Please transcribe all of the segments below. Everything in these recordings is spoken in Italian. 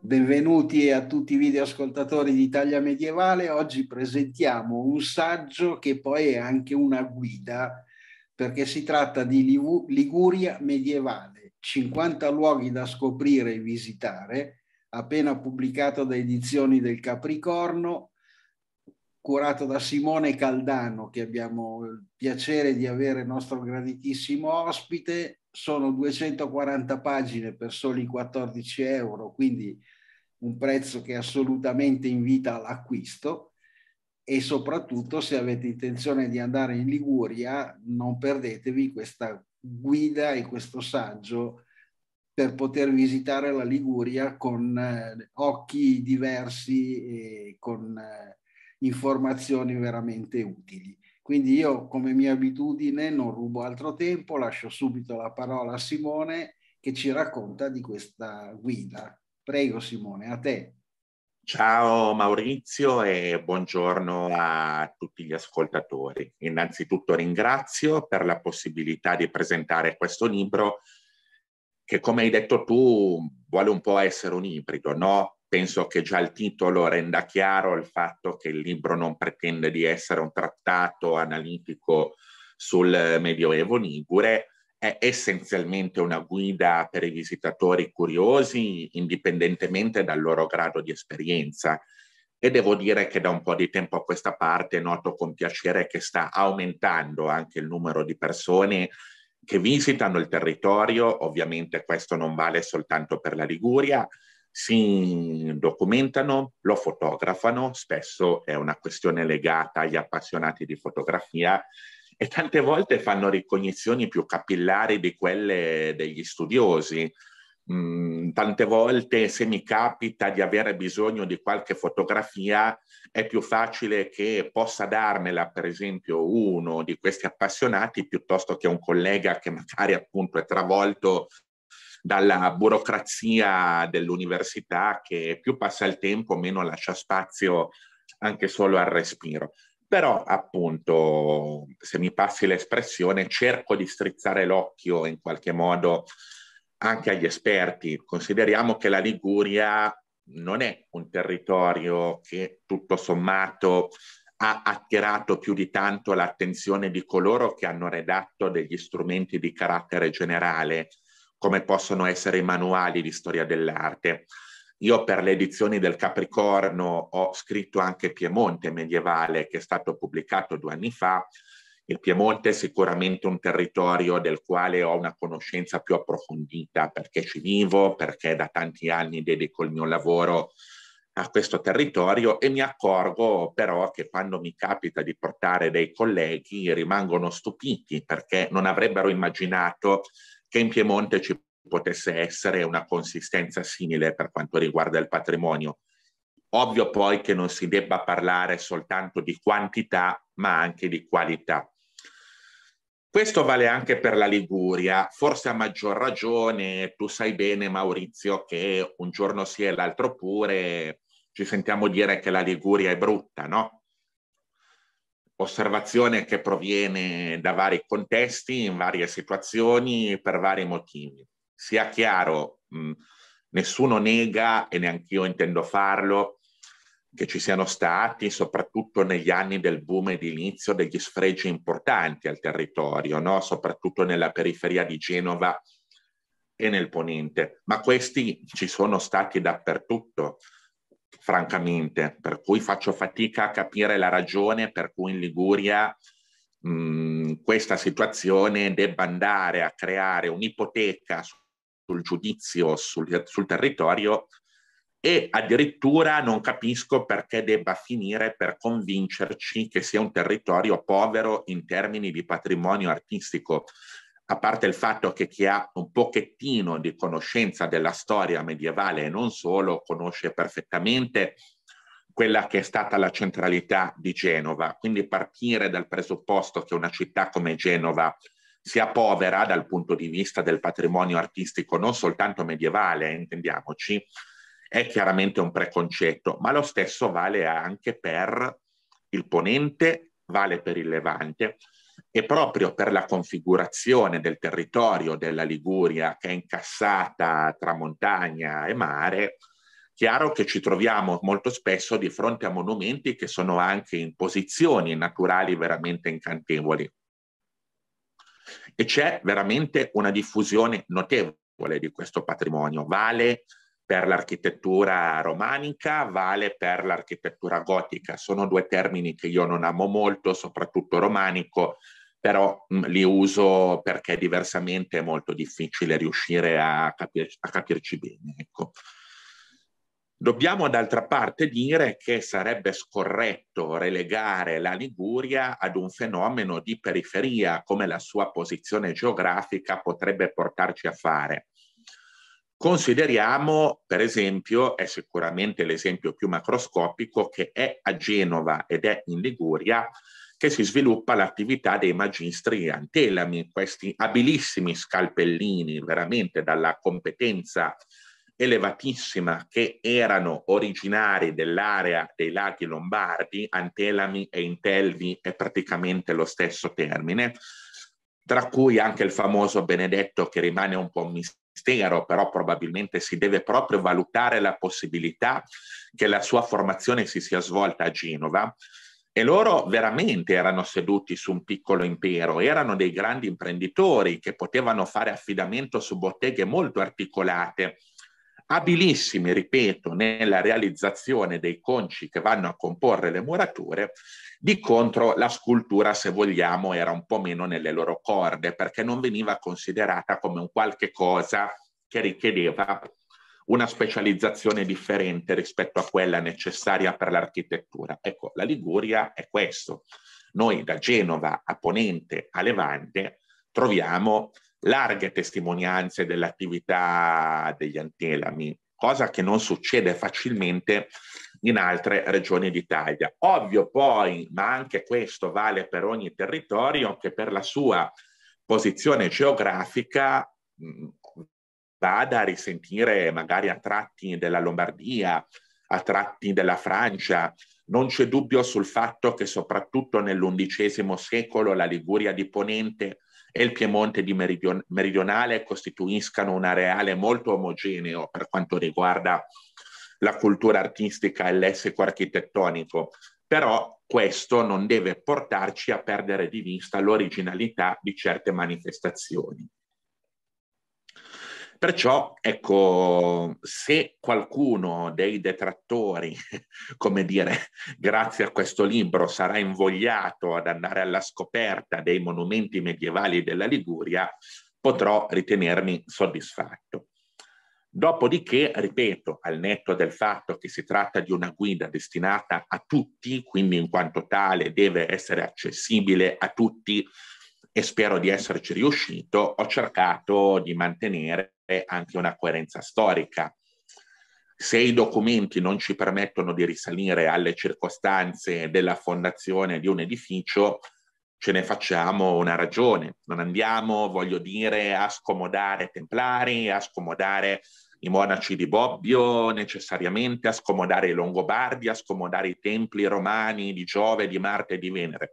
Benvenuti a tutti i videoascoltatori di Italia Medievale. Oggi presentiamo un saggio che poi è anche una guida, perché si tratta di Liguria medievale, 50 luoghi da scoprire e visitare, appena pubblicato da Edizioni del Capricorno, curato da Simone Caldano, che abbiamo il piacere di avere nostro graditissimo ospite. Sono 240 pagine per soli 14 euro, quindi un prezzo che assolutamente invita all'acquisto e soprattutto se avete intenzione di andare in Liguria non perdetevi questa guida e questo saggio per poter visitare la Liguria con eh, occhi diversi e con eh, informazioni veramente utili. Quindi io, come mia abitudine, non rubo altro tempo, lascio subito la parola a Simone che ci racconta di questa guida. Prego Simone, a te. Ciao Maurizio e buongiorno a tutti gli ascoltatori. Innanzitutto ringrazio per la possibilità di presentare questo libro che come hai detto tu vuole un po' essere un ibrido, no? Penso che già il titolo renda chiaro il fatto che il libro non pretende di essere un trattato analitico sul Medioevo Ligure, è essenzialmente una guida per i visitatori curiosi, indipendentemente dal loro grado di esperienza. E devo dire che da un po' di tempo a questa parte noto con piacere che sta aumentando anche il numero di persone che visitano il territorio, ovviamente questo non vale soltanto per la Liguria, si documentano, lo fotografano, spesso è una questione legata agli appassionati di fotografia e tante volte fanno ricognizioni più capillari di quelle degli studiosi. Mm, tante volte se mi capita di avere bisogno di qualche fotografia, è più facile che possa darmela, per esempio, uno di questi appassionati piuttosto che un collega che magari appunto è travolto dalla burocrazia dell'università che più passa il tempo meno lascia spazio anche solo al respiro. Però appunto, se mi passi l'espressione, cerco di strizzare l'occhio in qualche modo anche agli esperti. Consideriamo che la Liguria non è un territorio che tutto sommato ha attirato più di tanto l'attenzione di coloro che hanno redatto degli strumenti di carattere generale, come possono essere i manuali di storia dell'arte. Io per le edizioni del Capricorno ho scritto anche Piemonte medievale, che è stato pubblicato due anni fa, il Piemonte è sicuramente un territorio del quale ho una conoscenza più approfondita perché ci vivo, perché da tanti anni dedico il mio lavoro a questo territorio e mi accorgo però che quando mi capita di portare dei colleghi rimangono stupiti perché non avrebbero immaginato che in Piemonte ci potesse essere una consistenza simile per quanto riguarda il patrimonio. Ovvio poi che non si debba parlare soltanto di quantità, ma anche di qualità. Questo vale anche per la Liguria, forse a maggior ragione, tu sai bene Maurizio che un giorno sì e l'altro pure ci sentiamo dire che la Liguria è brutta, no? Osservazione che proviene da vari contesti, in varie situazioni, per vari motivi. Sia chiaro, mh, nessuno nega, e neanche io intendo farlo, che ci siano stati, soprattutto negli anni del boom ed inizio, degli sfregi importanti al territorio, no? soprattutto nella periferia di Genova e nel Ponente. Ma questi ci sono stati dappertutto, francamente, per cui faccio fatica a capire la ragione per cui in Liguria mh, questa situazione debba andare a creare un'ipoteca sul giudizio sul, sul territorio e addirittura non capisco perché debba finire per convincerci che sia un territorio povero in termini di patrimonio artistico, a parte il fatto che chi ha un pochettino di conoscenza della storia medievale e non solo conosce perfettamente quella che è stata la centralità di Genova. Quindi partire dal presupposto che una città come Genova sia povera dal punto di vista del patrimonio artistico, non soltanto medievale, eh, intendiamoci, è chiaramente un preconcetto, ma lo stesso vale anche per il ponente, vale per il levante e proprio per la configurazione del territorio della Liguria che è incassata tra montagna e mare, chiaro che ci troviamo molto spesso di fronte a monumenti che sono anche in posizioni naturali veramente incantevoli. E c'è veramente una diffusione notevole di questo patrimonio, vale per l'architettura romanica, vale per l'architettura gotica. Sono due termini che io non amo molto, soprattutto romanico, però mh, mm, li uso perché diversamente è molto difficile riuscire a, capir- a capirci bene. Ecco. Dobbiamo d'altra parte dire che sarebbe scorretto relegare la Liguria ad un fenomeno di periferia, come la sua posizione geografica potrebbe portarci a fare. Consideriamo, per esempio, è sicuramente l'esempio più macroscopico, che è a Genova ed è in Liguria che si sviluppa l'attività dei magistri antelami, questi abilissimi scalpellini veramente dalla competenza elevatissima che erano originari dell'area dei laghi lombardi, antelami e intelvi è praticamente lo stesso termine, tra cui anche il famoso Benedetto che rimane un po' misterioso Ministero, però probabilmente si deve proprio valutare la possibilità che la sua formazione si sia svolta a Genova. E loro veramente erano seduti su un piccolo impero, erano dei grandi imprenditori che potevano fare affidamento su botteghe molto articolate abilissimi, ripeto, nella realizzazione dei conci che vanno a comporre le murature, di contro la scultura, se vogliamo, era un po' meno nelle loro corde, perché non veniva considerata come un qualche cosa che richiedeva una specializzazione differente rispetto a quella necessaria per l'architettura. Ecco, la Liguria è questo. Noi da Genova a Ponente a Levante troviamo larghe testimonianze dell'attività degli antelami, cosa che non succede facilmente in altre regioni d'Italia. Ovvio poi, ma anche questo vale per ogni territorio, che per la sua posizione geografica vada a risentire magari a tratti della Lombardia, a tratti della Francia. Non c'è dubbio sul fatto che soprattutto nell'undicesimo secolo la Liguria di Ponente e il Piemonte meridion- meridionale costituiscano un areale molto omogeneo per quanto riguarda la cultura artistica e l'essico architettonico, però questo non deve portarci a perdere di vista l'originalità di certe manifestazioni. Perciò, ecco, se qualcuno dei detrattori, come dire, grazie a questo libro sarà invogliato ad andare alla scoperta dei monumenti medievali della Liguria, potrò ritenermi soddisfatto. Dopodiché, ripeto, al netto del fatto che si tratta di una guida destinata a tutti, quindi in quanto tale deve essere accessibile a tutti e spero di esserci riuscito, ho cercato di mantenere anche una coerenza storica. Se i documenti non ci permettono di risalire alle circostanze della fondazione di un edificio, ce ne facciamo una ragione. Non andiamo, voglio dire, a scomodare templari, a scomodare i monaci di Bobbio necessariamente, a scomodare i Longobardi, a scomodare i templi romani di Giove, di Marte e di Venere.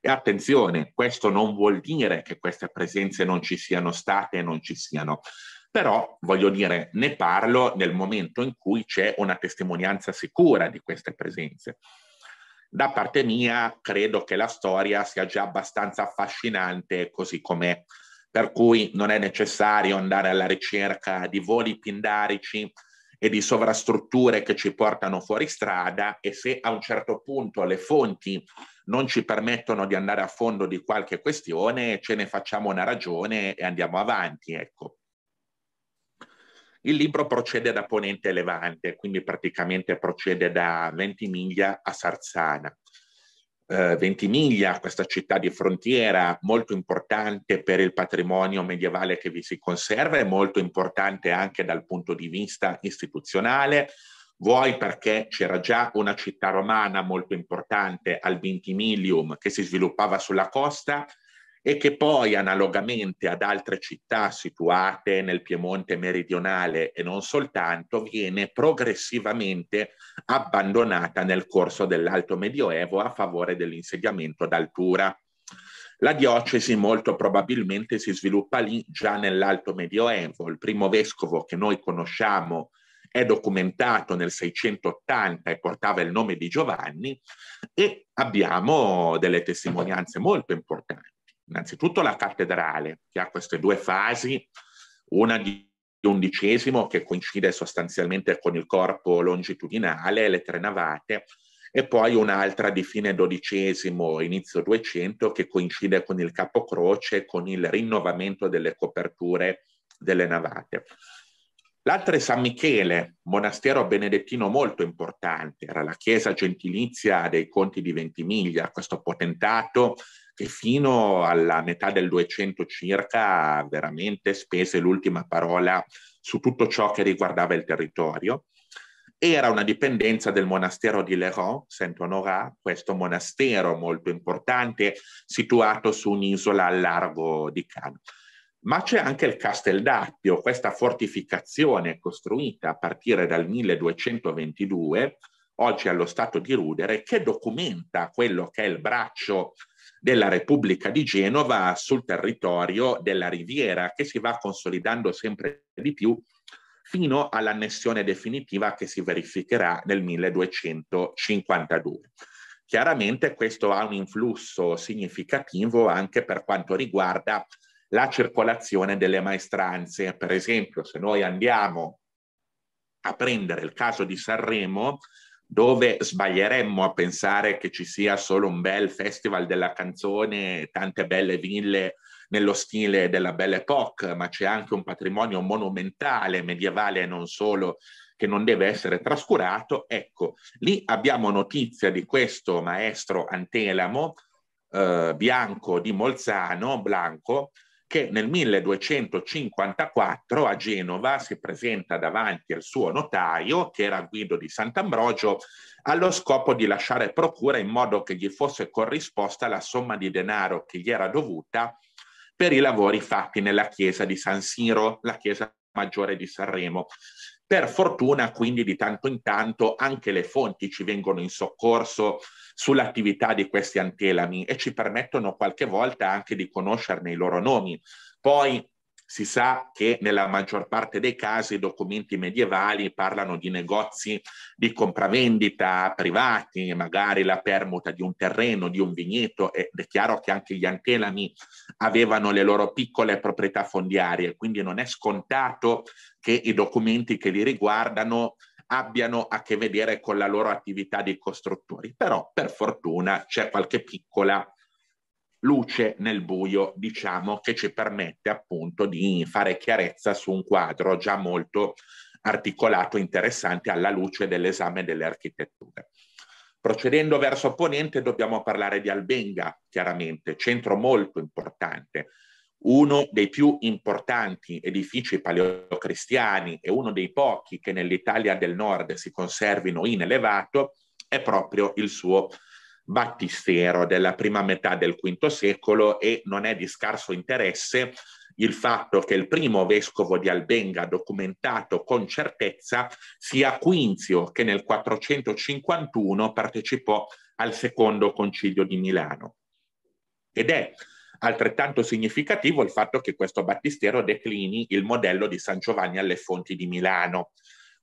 E attenzione, questo non vuol dire che queste presenze non ci siano state e non ci siano però voglio dire, ne parlo nel momento in cui c'è una testimonianza sicura di queste presenze. Da parte mia credo che la storia sia già abbastanza affascinante così com'è, per cui non è necessario andare alla ricerca di voli pindarici e di sovrastrutture che ci portano fuori strada e se a un certo punto le fonti non ci permettono di andare a fondo di qualche questione, ce ne facciamo una ragione e andiamo avanti, ecco. Il libro procede da Ponente Levante, quindi praticamente procede da Ventimiglia a Sarzana. Uh, eh, Ventimiglia, questa città di frontiera molto importante per il patrimonio medievale che vi si conserva è molto importante anche dal punto di vista istituzionale, vuoi perché c'era già una città romana molto importante al Ventimilium che si sviluppava sulla costa, e che poi analogamente ad altre città situate nel Piemonte meridionale e non soltanto viene progressivamente abbandonata nel corso dell'Alto Medioevo a favore dell'insediamento d'altura. La diocesi molto probabilmente si sviluppa lì già nell'Alto Medioevo. Il primo vescovo che noi conosciamo è documentato nel 680 e portava il nome di Giovanni e abbiamo delle testimonianze molto importanti innanzitutto la cattedrale, che ha queste due fasi, una di undicesimo che coincide sostanzialmente con il corpo longitudinale, le tre navate, e poi un'altra di fine dodicesimo, inizio duecento, che coincide con il capocroce, con il rinnovamento delle coperture delle navate. L'altra è San Michele, monastero benedettino molto importante, era la chiesa gentilizia dei conti di Ventimiglia, questo potentato che fino alla metà del 200 circa veramente spese l'ultima parola su tutto ciò che riguardava il territorio. Era una dipendenza del monastero di Leron, Saint-Honorat, questo monastero molto importante situato su un'isola al largo di Cannes. Ma c'è anche il Castel d'Appio, questa fortificazione costruita a partire dal 1222, oggi allo stato di Rudere, che documenta quello che è il braccio della Repubblica di Genova sul territorio della Riviera, che si va consolidando sempre di più fino all'annessione definitiva che si verificherà nel 1252. Chiaramente questo ha un influsso significativo anche per quanto riguarda la circolazione delle maestranze. Per esempio, se noi andiamo a prendere il caso di Sanremo, dove sbaglieremmo a pensare che ci sia solo un bel festival della canzone, tante belle ville nello stile della Belle Époque, ma c'è anche un patrimonio monumentale, medievale e non solo, che non deve essere trascurato. Ecco, lì abbiamo notizia di questo maestro Antelamo eh, Bianco di Molzano, Blanco, che nel 1254 a Genova si presenta davanti al suo notaio, che era Guido di Sant'Ambrogio, allo scopo di lasciare procura in modo che gli fosse corrisposta la somma di denaro che gli era dovuta per i lavori fatti nella chiesa di San Siro, la chiesa maggiore di Sanremo. Per fortuna, quindi, di tanto in tanto anche le fonti ci vengono in soccorso sull'attività di questi antelami e ci permettono qualche volta anche di conoscerne i loro nomi. Poi si sa che nella maggior parte dei casi i documenti medievali parlano di negozi di compravendita privati, magari la permuta di un terreno, di un vigneto, ed è chiaro che anche gli antelami avevano le loro piccole proprietà fondiarie, quindi non è scontato che i documenti che li riguardano abbiano a che vedere con la loro attività di costruttori, però per fortuna c'è qualche piccola luce nel buio, diciamo, che ci permette appunto di fare chiarezza su un quadro già molto articolato e interessante alla luce dell'esame delle architetture. Procedendo verso Ponente dobbiamo parlare di Albenga, chiaramente, centro molto importante, uno dei più importanti edifici paleocristiani e uno dei pochi che nell'Italia del Nord si conservino in elevato è proprio il suo battistero della prima metà del V secolo e non è di scarso interesse il fatto che il primo vescovo di Albenga documentato con certezza sia Quinzio che nel 451 partecipò al secondo concilio di Milano. Ed è Altrettanto significativo il fatto che questo battistero declini il modello di San Giovanni alle fonti di Milano.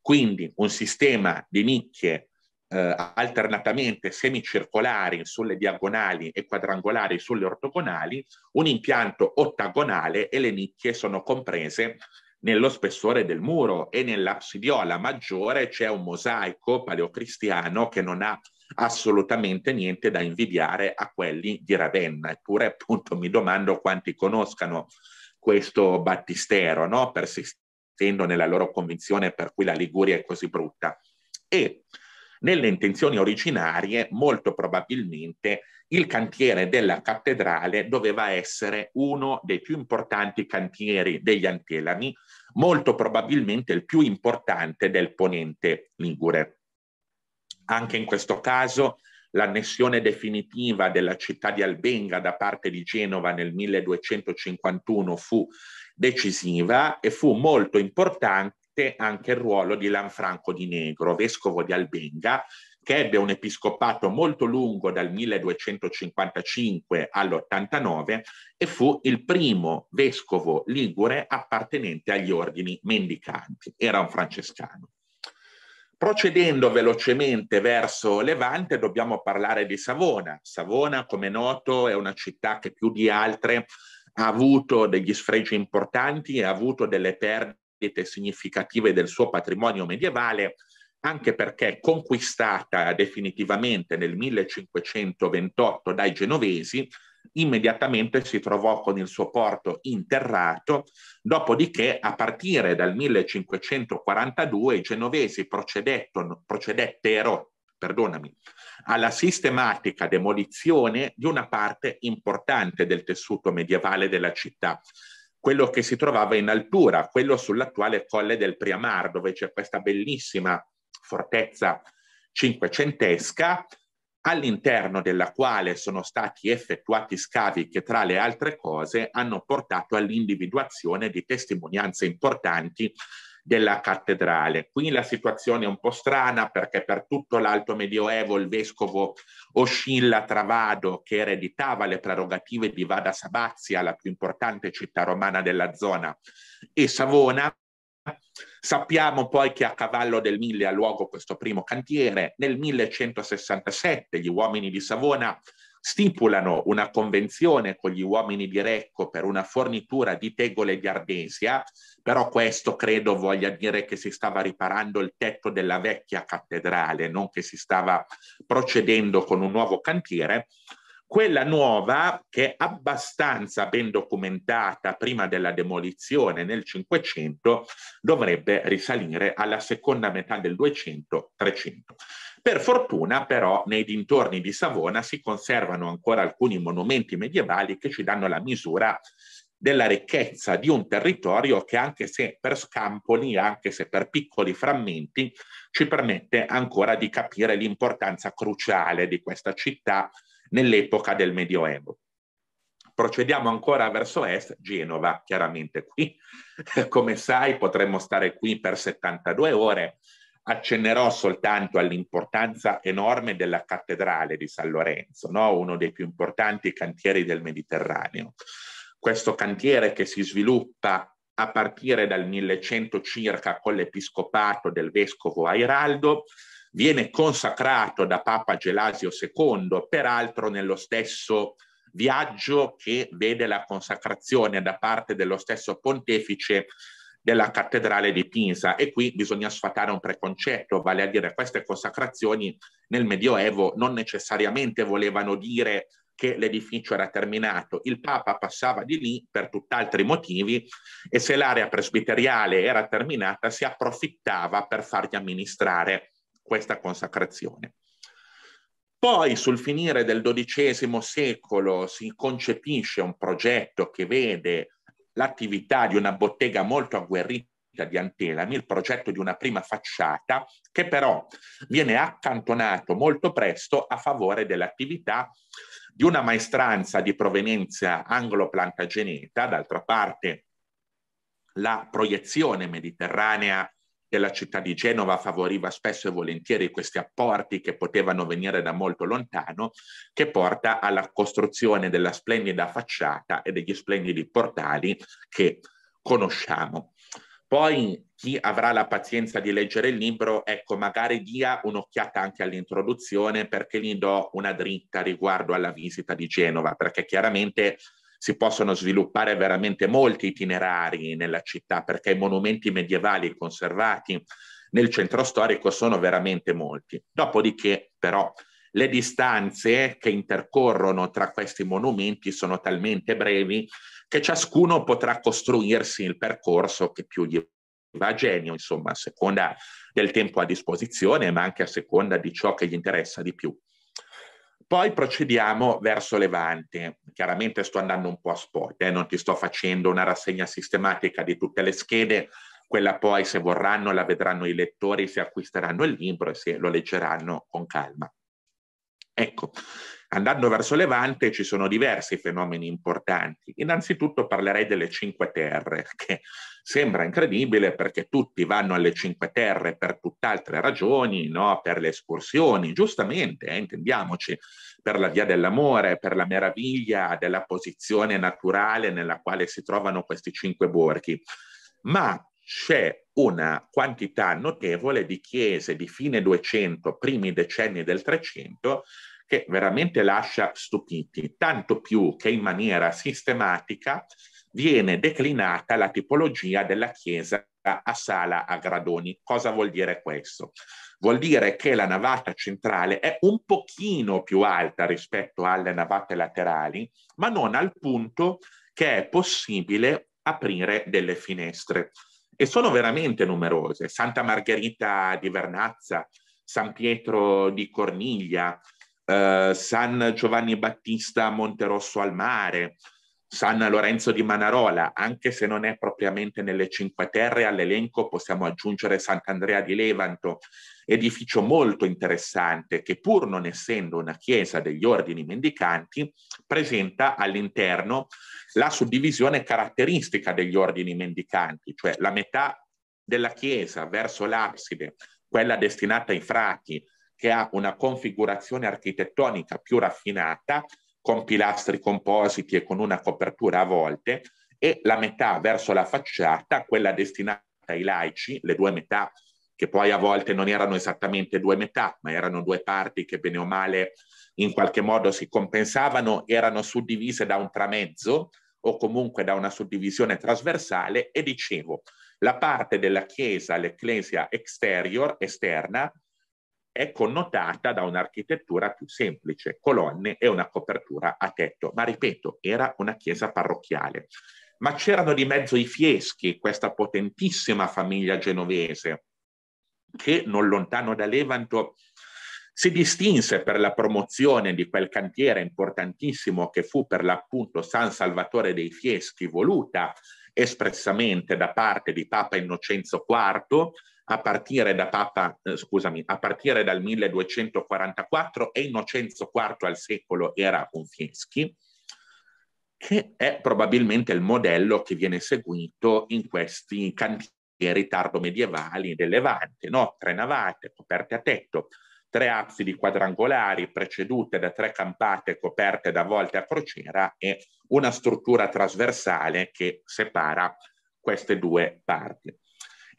Quindi un sistema di nicchie eh, alternatamente semicircolari sulle diagonali e quadrangolari sulle ortogonali, un impianto ottagonale e le nicchie sono comprese nello spessore del muro e nell'absidiola maggiore c'è un mosaico paleocristiano che non ha assolutamente niente da invidiare a quelli di Ravenna. Eppure appunto mi domando quanti conoscano questo battistero, no? persistendo nella loro convinzione per cui la Liguria è così brutta. E nelle intenzioni originarie, molto probabilmente, il cantiere della cattedrale doveva essere uno dei più importanti cantieri degli Antelami, molto probabilmente il più importante del ponente Ligure. Anche in questo caso l'annessione definitiva della città di Albenga da parte di Genova nel 1251 fu decisiva e fu molto importante anche il ruolo di Lanfranco di Negro, vescovo di Albenga, che ebbe un episcopato molto lungo dal 1255 all'89 e fu il primo vescovo ligure appartenente agli ordini mendicanti, era un francescano. Procedendo velocemente verso Levante dobbiamo parlare di Savona. Savona, come noto, è una città che più di altre ha avuto degli sfregi importanti e ha avuto delle perdite significative del suo patrimonio medievale, anche perché conquistata definitivamente nel 1528 dai genovesi, immediatamente si trovò con il suo porto interrato, dopodiché a partire dal 1542 i genovesi procedettero perdonami, alla sistematica demolizione di una parte importante del tessuto medievale della città, quello che si trovava in altura, quello sull'attuale colle del Priamar, dove c'è questa bellissima fortezza cinquecentesca all'interno della quale sono stati effettuati scavi che tra le altre cose hanno portato all'individuazione di testimonianze importanti della cattedrale. Qui la situazione è un po' strana perché per tutto l'alto medioevo il vescovo oscilla tra Vado, che ereditava le prerogative di Vada Sabazia, la più importante città romana della zona, e Savona, Sappiamo poi che a cavallo del 1000 ha luogo questo primo cantiere. Nel 1167 gli uomini di Savona stipulano una convenzione con gli uomini di Recco per una fornitura di tegole di Ardesia, però questo credo voglia dire che si stava riparando il tetto della vecchia cattedrale, non che si stava procedendo con un nuovo cantiere. Quella nuova, che è abbastanza ben documentata prima della demolizione nel Cinquecento, dovrebbe risalire alla seconda metà del 200-300. Per fortuna però nei dintorni di Savona si conservano ancora alcuni monumenti medievali che ci danno la misura della ricchezza di un territorio che anche se per scampoli, anche se per piccoli frammenti, ci permette ancora di capire l'importanza cruciale di questa città nell'epoca del Medioevo. Procediamo ancora verso est, Genova, chiaramente qui. Come sai, potremmo stare qui per 72 ore. Accennerò soltanto all'importanza enorme della cattedrale di San Lorenzo, no? uno dei più importanti cantieri del Mediterraneo. Questo cantiere che si sviluppa a partire dal 1100 circa con l'episcopato del vescovo Airaldo, viene consacrato da Papa Gelasio II, peraltro nello stesso viaggio che vede la consacrazione da parte dello stesso pontefice della cattedrale di Pisa e qui bisogna sfatare un preconcetto, vale a dire queste consacrazioni nel Medioevo non necessariamente volevano dire che l'edificio era terminato, il Papa passava di lì per tutt'altri motivi e se l'area presbiteriale era terminata si approfittava per fargli amministrare questa consacrazione. Poi sul finire del XII secolo si concepisce un progetto che vede l'attività di una bottega molto agguerrita di Antelami, il progetto di una prima facciata, che però viene accantonato molto presto a favore dell'attività di una maestranza di provenienza anglo-plantageneta, d'altra parte la proiezione mediterranea della città di Genova favoriva spesso e volentieri questi apporti che potevano venire da molto lontano, che porta alla costruzione della splendida facciata e degli splendidi portali che conosciamo. Poi chi avrà la pazienza di leggere il libro, ecco, magari dia un'occhiata anche all'introduzione perché gli do una dritta riguardo alla visita di Genova, perché chiaramente si possono sviluppare veramente molti itinerari nella città perché i monumenti medievali conservati nel centro storico sono veramente molti. Dopodiché però le distanze che intercorrono tra questi monumenti sono talmente brevi che ciascuno potrà costruirsi il percorso che più gli va a genio, insomma, a seconda del tempo a disposizione, ma anche a seconda di ciò che gli interessa di più. Poi procediamo verso Levante. Chiaramente sto andando un po' a spot, eh? non ti sto facendo una rassegna sistematica di tutte le schede, quella poi se vorranno la vedranno i lettori se acquisteranno il libro e se lo leggeranno con calma. Ecco, Andando verso Levante ci sono diversi fenomeni importanti. Innanzitutto parlerei delle Cinque Terre, che sembra incredibile perché tutti vanno alle Cinque Terre per tutt'altre ragioni, no? per le escursioni, giustamente, eh, intendiamoci, per la via dell'amore, per la meraviglia della posizione naturale nella quale si trovano questi cinque borghi. Ma c'è una quantità notevole di chiese di fine 200, primi decenni del 300, che veramente lascia stupiti, tanto più che in maniera sistematica viene declinata la tipologia della chiesa a sala a gradoni. Cosa vuol dire questo? Vuol dire che la navata centrale è un pochino più alta rispetto alle navate laterali, ma non al punto che è possibile aprire delle finestre. E sono veramente numerose. Santa Margherita di Vernazza, San Pietro di Corniglia, eh, San Giovanni Battista Monterosso al mare, San Lorenzo di Manarola, anche se non è propriamente nelle Cinque Terre, all'elenco possiamo aggiungere Sant'Andrea di Levanto, edificio molto interessante che pur non essendo una chiesa degli ordini mendicanti, presenta all'interno la suddivisione caratteristica degli ordini mendicanti, cioè la metà della chiesa verso l'abside, quella destinata ai frati, che ha una configurazione architettonica più raffinata, con pilastri compositi e con una copertura a volte, e la metà verso la facciata, quella destinata ai laici, le due metà che poi a volte non erano esattamente due metà, ma erano due parti che bene o male in qualche modo si compensavano, erano suddivise da un tramezzo o comunque da una suddivisione trasversale e dicevo, la parte della chiesa, l'ecclesia exterior, esterna, è connotata da un'architettura più semplice, colonne e una copertura a tetto, ma ripeto, era una chiesa parrocchiale. Ma c'erano di mezzo i Fieschi, questa potentissima famiglia genovese, che non lontano da Levanto si distinse per la promozione di quel cantiere importantissimo che fu per l'appunto San Salvatore dei Fieschi, voluta espressamente da parte di Papa Innocenzo IV, a partire, da Papa, eh, scusami, a partire dal 1244 e Innocenzo IV al secolo era con Fieschi, che è probabilmente il modello che viene seguito in questi cantieri tardo medievali del Levante, no? tre navate coperte a tetto, tre absidi quadrangolari precedute da tre campate coperte da volte a crociera e una struttura trasversale che separa queste due parti.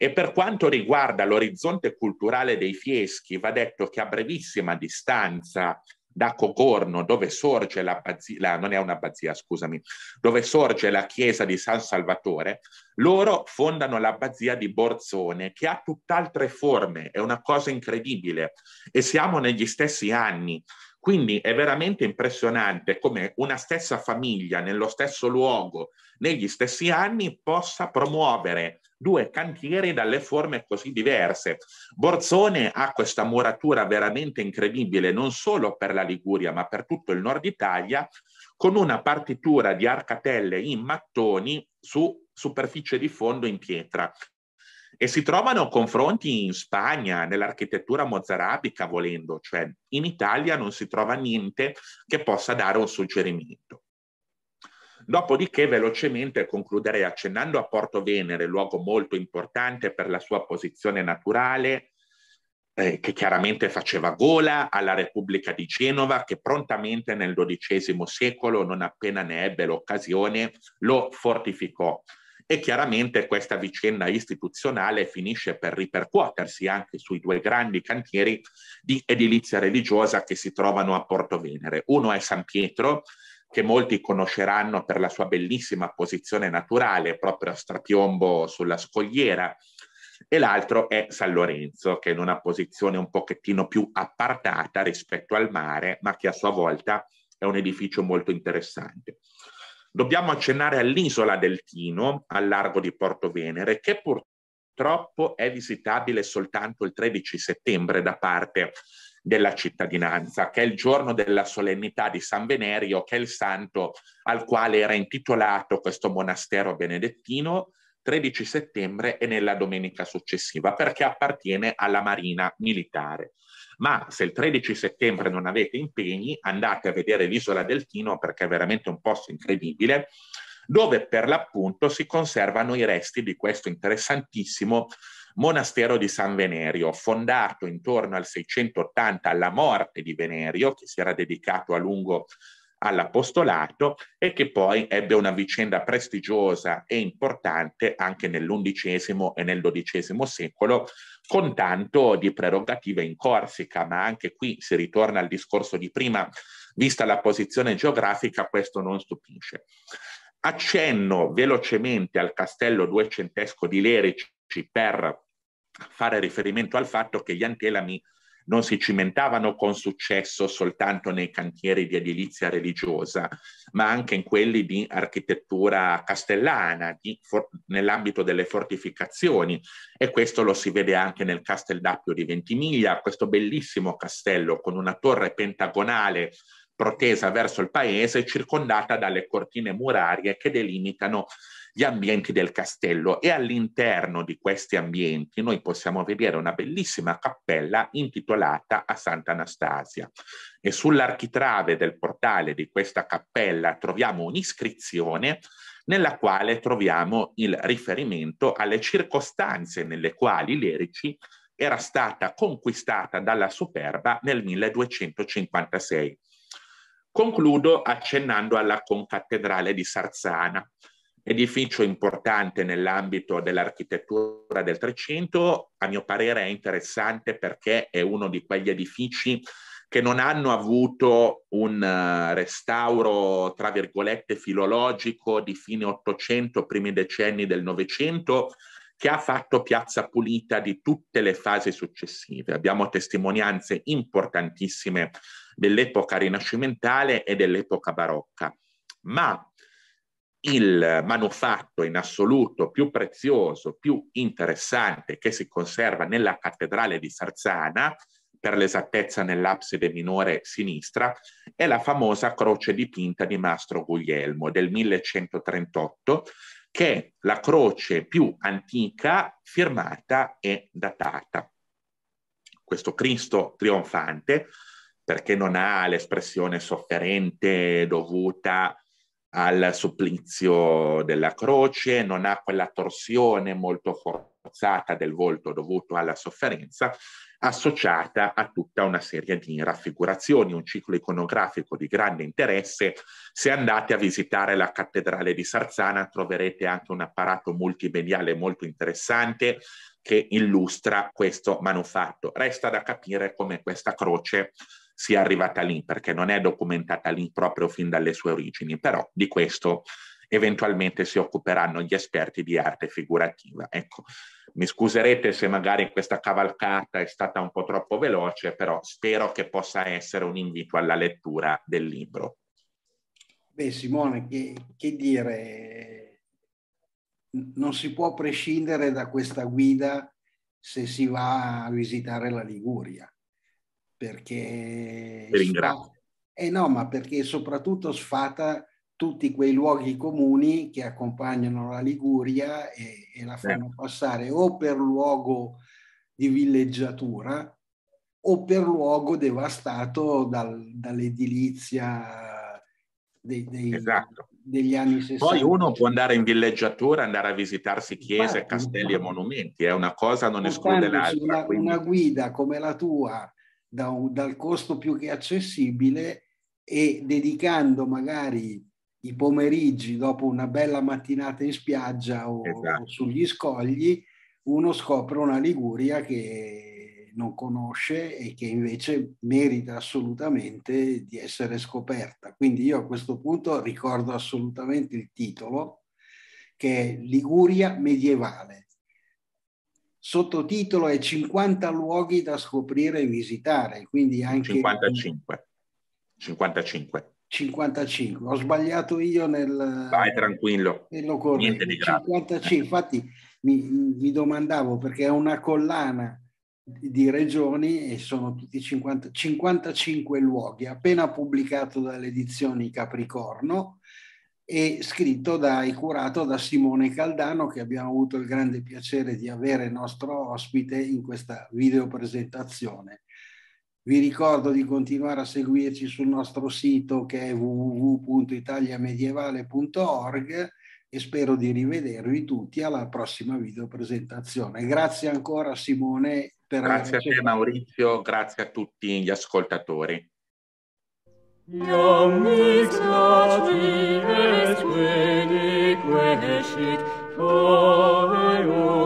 E per quanto riguarda l'orizzonte culturale dei fieschi, va detto che a brevissima distanza da Cogorno, dove sorge l'abbazia, non è un'abbazia, scusami, dove sorge la chiesa di San Salvatore, loro fondano l'abbazia di Borzone, che ha tutt'altre forme, è una cosa incredibile. E siamo negli stessi anni. Quindi è veramente impressionante come una stessa famiglia, nello stesso luogo, negli stessi anni, possa promuovere due cantieri dalle forme così diverse. Borzone ha questa muratura veramente incredibile non solo per la Liguria ma per tutto il nord Italia con una partitura di arcatelle in mattoni su superficie di fondo in pietra. E si trovano confronti in Spagna, nell'architettura mozarabica volendo, cioè in Italia non si trova niente che possa dare un suggerimento. Dopodiché, velocemente concluderei accennando a Porto Venere, luogo molto importante per la sua posizione naturale, eh, che chiaramente faceva gola alla Repubblica di Genova, che prontamente nel XII secolo, non appena ne ebbe l'occasione, lo fortificò. E chiaramente questa vicenda istituzionale finisce per ripercuotersi anche sui due grandi cantieri di edilizia religiosa che si trovano a Porto Venere. Uno è San Pietro, che molti conosceranno per la sua bellissima posizione naturale, proprio a strapiombo sulla scogliera, e l'altro è San Lorenzo, che è in una posizione un pochettino più appartata rispetto al mare, ma che a sua volta è un edificio molto interessante. Dobbiamo accennare all'isola del Tino, al largo di Porto Venere, che purtroppo è visitabile soltanto il 13 settembre da parte della cittadinanza, che è il giorno della solennità di San Venerio, che è il santo al quale era intitolato questo monastero benedettino, 13 settembre e nella domenica successiva, perché appartiene alla Marina Militare. Ma se il 13 settembre non avete impegni, andate a vedere l'isola del Tino perché è veramente un posto incredibile, dove per l'appunto si conservano i resti di questo interessantissimo monastero di San Venerio, fondato intorno al 680 alla morte di Venerio, che si era dedicato a lungo all'apostolato e che poi ebbe una vicenda prestigiosa e importante anche nell'undicesimo e nel dodicesimo secolo, con tanto di prerogative in Corsica, ma anche qui si ritorna al discorso di prima, vista la posizione geografica, questo non stupisce. Accenno velocemente al castello duecentesco di Lerici cioè, per fare riferimento al fatto che gli antelami non si cimentavano con successo soltanto nei cantieri di edilizia religiosa, ma anche in quelli di architettura castellana, di nell'ambito delle fortificazioni. E questo lo si vede anche nel Castel d'Appio di Ventimiglia, questo bellissimo castello con una torre pentagonale protesa verso il paese, circondata dalle cortine murarie che delimitano gli ambienti del castello e all'interno di questi ambienti noi possiamo vedere una bellissima cappella intitolata a Sant'Anastasia e sull'architrave del portale di questa cappella troviamo un'iscrizione nella quale troviamo il riferimento alle circostanze nelle quali l'Erici era stata conquistata dalla Superba nel 1256. Concludo accennando alla concattedrale di Sarzana, Edificio importante nell'ambito dell'architettura del Trecento, a mio parere è interessante perché è uno di quegli edifici che non hanno avuto un eh, restauro, tra virgolette, filologico di fine Ottocento, primi decenni del Novecento, che ha fatto piazza pulita di tutte le fasi successive. Abbiamo testimonianze importantissime dell'epoca rinascimentale e dell'epoca barocca. Ma il manufatto in assoluto più prezioso, più interessante che si conserva nella cattedrale di Sarzana, per l'esattezza nell'abside minore sinistra, è la famosa croce dipinta di Mastro Guglielmo del 1138, che è la croce più antica firmata e datata. Questo Cristo trionfante, perché non ha l'espressione sofferente dovuta a al supplizio della croce, non ha quella torsione molto forzata del volto dovuto alla sofferenza, associata a tutta una serie di raffigurazioni, un ciclo iconografico di grande interesse. Se andate a visitare la cattedrale di Sarzana troverete anche un apparato multimediale molto interessante che illustra questo manufatto. Resta da capire come questa croce sia arrivata lì, perché non è documentata lì proprio fin dalle sue origini, però di questo eventualmente si occuperanno gli esperti di arte figurativa. Ecco, mi scuserete se magari questa cavalcata è stata un po' troppo veloce, però spero che possa essere un invito alla lettura del libro. Beh, Simone, che, che dire, non si può prescindere da questa guida se si va a visitare la Liguria perché... Ringrazio. Eh no, ma perché soprattutto sfata tutti quei luoghi comuni che accompagnano la Liguria e, e la fanno certo. passare o per luogo di villeggiatura o per luogo devastato dal, dall'edilizia dei, dei, esatto. degli anni 60. Poi uno può andare in villeggiatura, andare a visitarsi chiese, Infatti, castelli no. e monumenti, è una cosa non esclude l'altra. Una, quindi... una guida come la tua da un, dal costo più che accessibile e dedicando magari i pomeriggi dopo una bella mattinata in spiaggia o, esatto. o sugli scogli, uno scopre una Liguria che non conosce e che invece merita assolutamente di essere scoperta. Quindi io a questo punto ricordo assolutamente il titolo che è Liguria medievale sottotitolo è 50 luoghi da scoprire e visitare, quindi anche... 55. 55. 55, ho sbagliato io nel... Vai tranquillo, nello niente di grave. 55, infatti mi, mi, domandavo perché è una collana di regioni e sono tutti 50, 55 luoghi, appena pubblicato dalle edizioni Capricorno, e scritto da, e curato da Simone Caldano che abbiamo avuto il grande piacere di avere nostro ospite in questa videopresentazione. Vi ricordo di continuare a seguirci sul nostro sito che è www.italiamedievale.org e spero di rivedervi tutti alla prossima videopresentazione. Grazie ancora Simone per Grazie a te Maurizio, grazie a tutti gli ascoltatori. Omnis natus mihi est quidquid que haecit